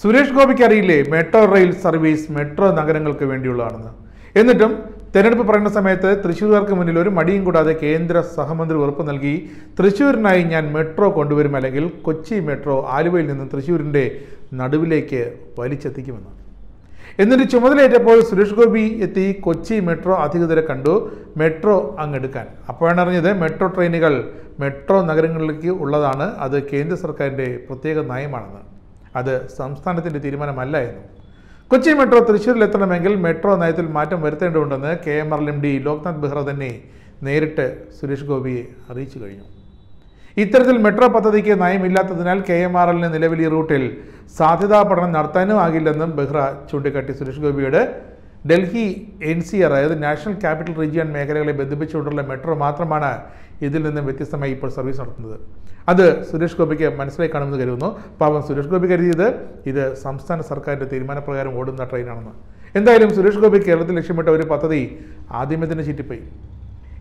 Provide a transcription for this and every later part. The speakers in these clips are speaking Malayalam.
സുരേഷ് ഗോപിക്ക് അറിയില്ലേ മെട്രോ റെയിൽ സർവീസ് മെട്രോ നഗരങ്ങൾക്ക് വേണ്ടിയുള്ളതാണെന്ന് എന്നിട്ടും തെരഞ്ഞെടുപ്പ് പറയുന്ന സമയത്ത് തൃശ്ശൂർകാർക്ക് മുന്നിൽ ഒരു മടിയും കൂടാതെ കേന്ദ്ര സഹമന്ത്രി ഉറപ്പ് നൽകി തൃശ്ശൂരിനായി ഞാൻ മെട്രോ കൊണ്ടുവരും അല്ലെങ്കിൽ കൊച്ചി മെട്രോ ആലുവയിൽ നിന്ന് തൃശ്ശൂരിൻ്റെ നടുവിലേക്ക് വലിച്ചെത്തിക്കുമെന്ന് എന്നിട്ട് ചുമതലയേറ്റപ്പോൾ സുരേഷ് ഗോപി എത്തി കൊച്ചി മെട്രോ അധികൃതരെ കണ്ടു മെട്രോ അങ്ങെടുക്കാൻ അപ്പോഴാണ് അറിഞ്ഞത് മെട്രോ ട്രെയിനുകൾ മെട്രോ നഗരങ്ങളിലേക്ക് ഉള്ളതാണ് അത് കേന്ദ്ര സർക്കാരിൻ്റെ പ്രത്യേക നയമാണെന്ന് അത് സംസ്ഥാനത്തിൻ്റെ തീരുമാനമല്ല എന്നും കൊച്ചി മെട്രോ തൃശ്ശൂരിലെത്തണമെങ്കിൽ മെട്രോ നയത്തിൽ മാറ്റം വരുത്തേണ്ടതുണ്ടെന്ന് K M R M D Loknath Behera തന്നെ നേരിട്ട് സുരേഷ് ഗോപിയെ അറിയിച്ചു കഴിഞ്ഞു ഇത്തരത്തിൽ മെട്രോ പദ്ധതിക്ക് നയമില്ലാത്തതിനാൽ കെ എം ആർ എല്ലിന് നിലവിൽ ഈ റൂട്ടിൽ സാധ്യതാ പഠനം നടത്താനും ആകില്ലെന്നും ബെഹ്റ ചൂണ്ടിക്കാട്ടി സുരേഷ് ഗോപിയോട് ഡൽഹി എൻ സി ആർ അതായത് നാഷണൽ ക്യാപിറ്റൽ റീജിയൻ മേഖലകളെ ബന്ധിപ്പിച്ചുകൊണ്ടുള്ള മെട്രോ മാത്രമാണ് ഇതിൽ നിന്നും വ്യത്യസ്തമായി ഇപ്പോൾ സർവീസ് നടത്തുന്നത് അത് സുരേഷ് ഗോപിക്ക് മനസ്സിലായി കാണുമെന്ന് കരുതുന്നു പാവം സുരേഷ് ഗോപി കരുതിയത് ഇത് സംസ്ഥാന സർക്കാരിൻ്റെ തീരുമാനപ്രകാരം ഓടുന്ന ട്രെയിനാണെന്ന് എന്തായാലും സുരേഷ് ഗോപി കേരളത്തിൽ ലക്ഷ്യമിട്ട ഒരു പദ്ധതി ആദ്യമേ തന്നെ ചുറ്റിപ്പോയി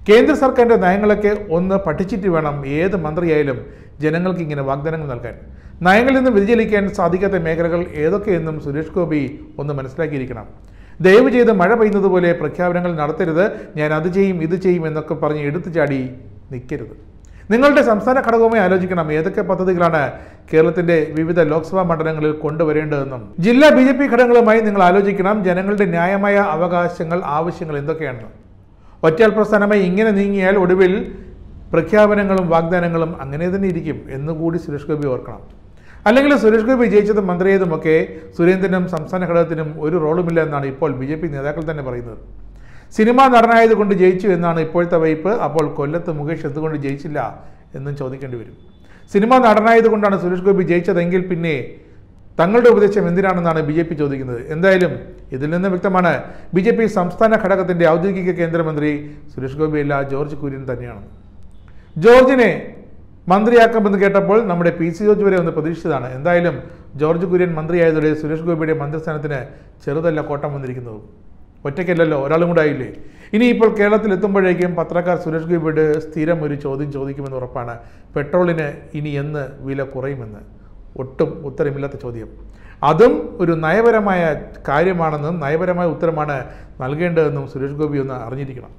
കേന്ദ്ര സർക്കാരിൻ്റെ നയങ്ങളൊക്കെ ഒന്ന് പഠിച്ചിട്ട് വേണം ഏത് മന്ത്രിയായാലും ജനങ്ങൾക്ക് ഇങ്ങനെ വാഗ്ദാനങ്ങൾ നൽകാൻ നയങ്ങളിൽ നിന്ന് വ്യതിചലിക്കാൻ സാധിക്കാത്ത മേഖലകൾ ഏതൊക്കെയെന്നും സുരേഷ് ഗോപി ഒന്ന് മനസ്സിലാക്കിയിരിക്കണം ദയവ് ചെയ്ത് മഴ പോലെ പ്രഖ്യാപനങ്ങൾ നടത്തരുത് ഞാൻ അത് ചെയ്യും ഇത് ചെയ്യും എന്നൊക്കെ പറഞ്ഞ് എടുത്തു ചാടി നിൽക്കരുത് നിങ്ങളുടെ സംസ്ഥാന ഘടകവുമായി ആലോചിക്കണം ഏതൊക്കെ പദ്ധതികളാണ് കേരളത്തിന്റെ വിവിധ ലോക്സഭാ മണ്ഡലങ്ങളിൽ കൊണ്ടുവരേണ്ടതെന്നും ജില്ലാ ബി ജെ പി ഘടകങ്ങളുമായി നിങ്ങൾ ആലോചിക്കണം ജനങ്ങളുടെ ന്യായമായ അവകാശങ്ങൾ ആവശ്യങ്ങൾ എന്തൊക്കെയാണെന്നും ഒറ്റയാൾ പ്രസ്ഥാനമായി ഇങ്ങനെ നീങ്ങിയാൽ ഒടുവിൽ പ്രഖ്യാപനങ്ങളും വാഗ്ദാനങ്ങളും അങ്ങനെ തന്നെ ഇരിക്കും എന്നുകൂടി സുരേഷ് ഗോപി ഓർക്കണം അല്ലെങ്കിൽ സുരേഷ് ഗോപി വിജയിച്ചതും മന്ത്രിയതുമൊക്കെ സുരേന്ദ്രനും സംസ്ഥാന ഘടകത്തിനും ഒരു റോളുമില്ല എന്നാണ് ഇപ്പോൾ ബി ജെ പി നേതാക്കൾ തന്നെ പറയുന്നത് സിനിമാ നടനായതുകൊണ്ട് ജയിച്ചു എന്നാണ് ഇപ്പോഴത്തെ വൈപ്പ് അപ്പോൾ കൊല്ലത്ത് മുകേഷ് എന്തുകൊണ്ട് ജയിച്ചില്ല എന്നും ചോദിക്കേണ്ടി വരും സിനിമാ നടനായതുകൊണ്ടാണ് സുരേഷ് ഗോപി ജയിച്ചതെങ്കിൽ പിന്നെ തങ്ങളുടെ ഉപദേശം എന്തിനാണെന്നാണ് ബി ജെ പി ചോദിക്കുന്നത് എന്തായാലും ഇതിൽ നിന്ന് വ്യക്തമാണ് ബി ജെ പി സംസ്ഥാന ഘടകത്തിൻ്റെ ഔദ്യോഗിക കേന്ദ്രമന്ത്രി സുരേഷ് ഗോപിയല്ല ജോർജ് കുര്യൻ തന്നെയാണ് ജോർജിനെ മന്ത്രിയാക്കാമെന്ന് കേട്ടപ്പോൾ നമ്മുടെ പി സി ജോർജ് വരെ ഒന്ന് പ്രതീക്ഷിച്ചതാണ് എന്തായാലും ജോർജ് കുര്യൻ മന്ത്രിയായതോടെ സുരേഷ് ഗോപിയുടെ മന്ത്രിസ്ഥാനത്തിന് ചെറുതല്ല കോട്ടം വന്നിരിക്കുന്നത് ഒറ്റയ്ക്കല്ലല്ലോ ഒരാളും കൂടെ ആയില്ലേ ഇനി ഇപ്പോൾ കേരളത്തിൽ എത്തുമ്പോഴേക്കും പത്രക്കാർ സുരേഷ് ഗോപിയോട് സ്ഥിരം ഒരു ചോദ്യം ചോദിക്കുമെന്ന് ഉറപ്പാണ് പെട്രോളിന് ഇനി എന്ന് വില കുറയുമെന്ന് ഒട്ടും ഉത്തരമില്ലാത്ത ചോദ്യം അതും ഒരു നയപരമായ കാര്യമാണെന്നും നയപരമായ ഉത്തരമാണ് നൽകേണ്ടതെന്നും സുരേഷ് ഗോപി ഒന്ന് അറിഞ്ഞിരിക്കണം